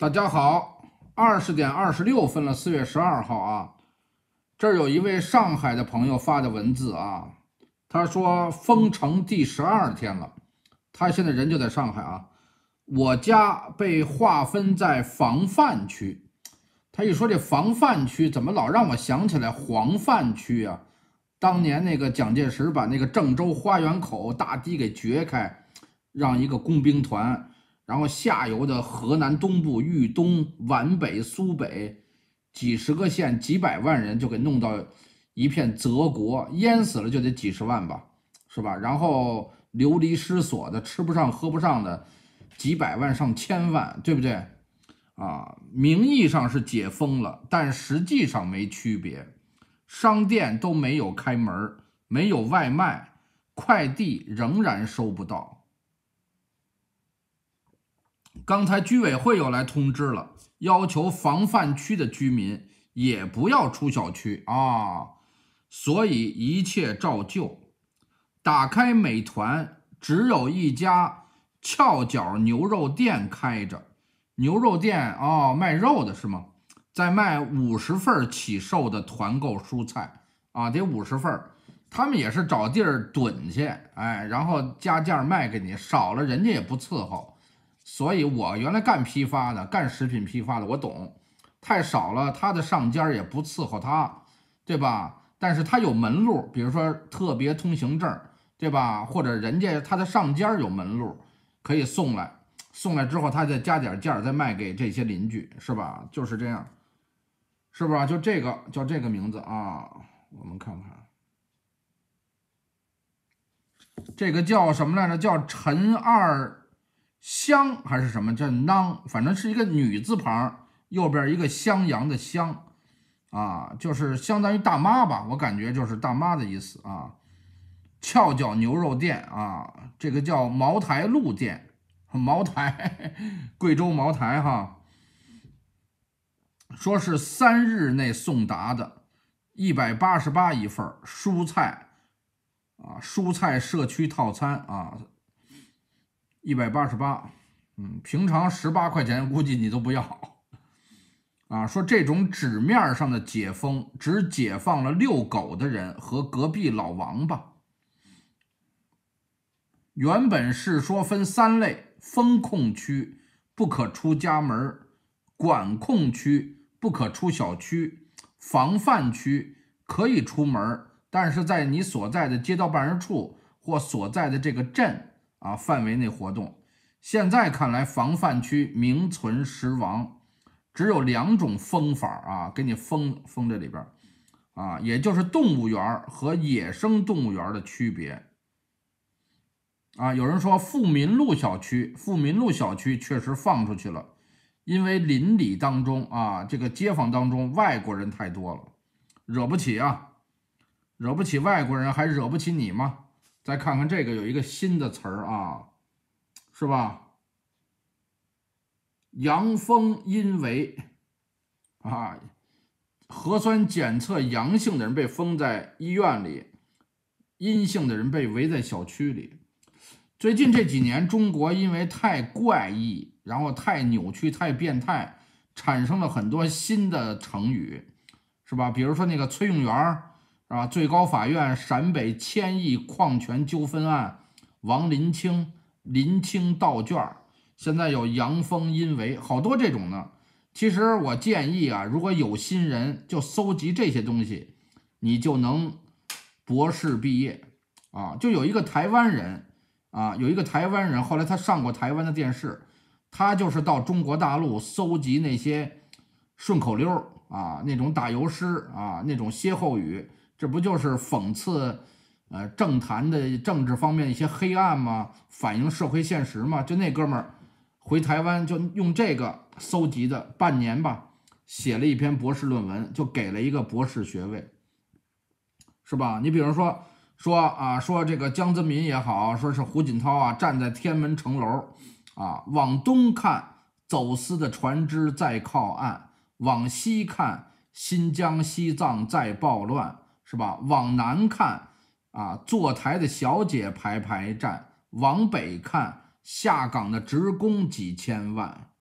大家好，二十点二十六分了，四月十二号啊。这儿有一位上海的朋友发的文字啊，他说封城第十二天了，他现在人就在上海啊。我家被划分在防范区，他一说这防范区，怎么老让我想起来黄泛区啊？当年那个蒋介石把那个郑州花园口大堤给掘开，让一个工兵团。然后下游的河南东部、豫东、皖北、苏北，几十个县、几百万人就给弄到一片泽国，淹死了就得几十万吧，是吧？然后流离失所的、吃不上、喝不上的，几百万、上千万，对不对？啊，名义上是解封了，但实际上没区别，商店都没有开门，没有外卖，快递仍然收不到。刚才居委会又来通知了，要求防范区的居民也不要出小区啊，所以一切照旧。打开美团，只有一家翘角牛肉店开着，牛肉店哦，卖肉的是吗？在卖五十份起售的团购蔬菜啊，得五十份。他们也是找地儿蹲去，哎，然后加价卖给你，少了人家也不伺候。所以，我原来干批发的，干食品批发的，我懂。太少了，他的上家也不伺候他，对吧？但是他有门路，比如说特别通行证，对吧？或者人家他的上家有门路，可以送来，送来之后他再加点价，再卖给这些邻居，是吧？就是这样，是不是？就这个叫这个名字啊？我们看看，这个叫什么来着？叫陈二。香还是什么？叫囊，反正是一个女字旁，右边一个襄阳的“襄”，啊，就是相当于大妈吧，我感觉就是大妈的意思啊。翘脚牛肉店啊，这个叫茅台路店，茅台，贵州茅台哈。说是三日内送达的，一百八十八一份蔬菜，啊，蔬菜社区套餐啊。一百八十八，嗯，平常十八块钱估计你都不要啊。说这种纸面上的解封，只解放了遛狗的人和隔壁老王吧。原本是说分三类：封控区不可出家门管控区不可出小区，防范区可以出门但是在你所在的街道办事处或所在的这个镇。啊，范围内活动，现在看来防范区名存实亡，只有两种封法啊，给你封封这里边，啊，也就是动物园和野生动物园的区别，啊，有人说富民路小区，富民路小区确实放出去了，因为邻里当中啊，这个街坊当中外国人太多了，惹不起啊，惹不起外国人，还惹不起你吗？再看看这个，有一个新的词儿啊，是吧？阳奉阴违，啊，核酸检测阳性的人被封在医院里，阴性的人被围在小区里。最近这几年，中国因为太怪异，然后太扭曲、太变态，产生了很多新的成语，是吧？比如说那个崔永元。是吧？最高法院陕北千亿矿权纠纷案，王林清、林清盗卷儿，现在有阳奉阴违，好多这种呢。其实我建议啊，如果有心人就搜集这些东西，你就能博士毕业啊。就有一个台湾人啊，有一个台湾人，后来他上过台湾的电视，他就是到中国大陆搜集那些顺口溜儿啊，那种打油诗啊，那种歇后语。这不就是讽刺，呃，政坛的政治方面一些黑暗吗？反映社会现实吗？就那哥们儿回台湾，就用这个搜集的半年吧，写了一篇博士论文，就给了一个博士学位，是吧？你比如说说啊，说这个江泽民也好，说是胡锦涛啊，站在天安门城楼啊，往东看走私的船只在靠岸，往西看新疆西藏在暴乱。是吧？往南看，啊，坐台的小姐排排站；往北看，下岗的职工几千万。